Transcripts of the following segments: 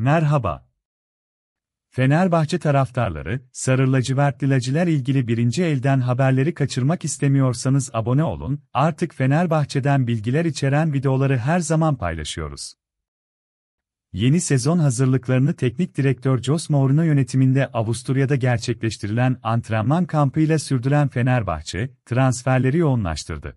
Merhaba. Fenerbahçe taraftarları, sarı lacivertlilaciler ilgili birinci elden haberleri kaçırmak istemiyorsanız abone olun, artık Fenerbahçe'den bilgiler içeren videoları her zaman paylaşıyoruz. Yeni sezon hazırlıklarını teknik direktör Jos Mourinho yönetiminde Avusturya'da gerçekleştirilen antrenman kampı ile sürdüren Fenerbahçe, transferleri yoğunlaştırdı.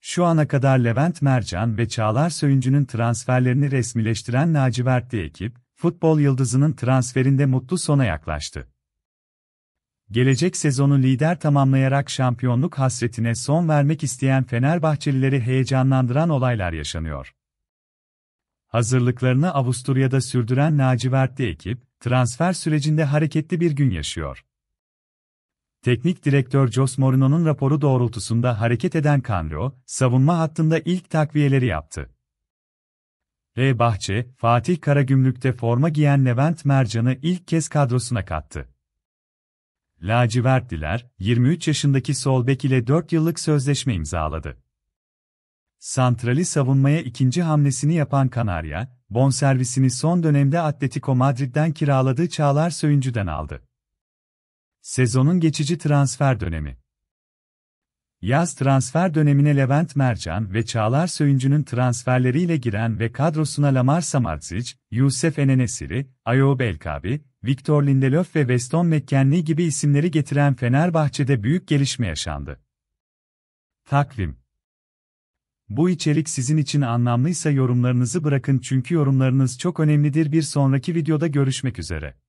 Şu ana kadar Levent Mercan ve Çağlar Söyüncü'nün transferlerini resmileştiren lacivertli ekip, futbol yıldızının transferinde mutlu sona yaklaştı. Gelecek sezonu lider tamamlayarak şampiyonluk hasretine son vermek isteyen Fenerbahçelileri heyecanlandıran olaylar yaşanıyor. Hazırlıklarını Avusturya'da sürdüren lacivertli ekip, transfer sürecinde hareketli bir gün yaşıyor. Teknik direktör Jos Mourinho'nun raporu doğrultusunda hareket eden Kanro, savunma hattında ilk takviyeleri yaptı. R. Bahçe, Fatih Karagümrük'te forma giyen Levent Mercan'ı ilk kez kadrosuna kattı. Lacivertliler, 23 yaşındaki sol bek ile 4 yıllık sözleşme imzaladı. Santrali savunmaya ikinci hamlesini yapan Kanarya, bonservisini son dönemde Atletico Madrid'den kiraladığı Çağlar Söyüncü'den aldı. Sezonun geçici transfer dönemi. Yaz transfer dönemine Levent Mercan ve Çağlar Söyüncü'nün transferleriyle giren ve kadrosuna Lamar Samardzic, Yusuf Enenesiri, Ayoub Elkabi, Victor Lindelöf ve Weston McKennie gibi isimleri getiren Fenerbahçe'de büyük gelişme yaşandı. Takvim Bu içerik sizin için anlamlıysa yorumlarınızı bırakın çünkü yorumlarınız çok önemlidir. Bir sonraki videoda görüşmek üzere.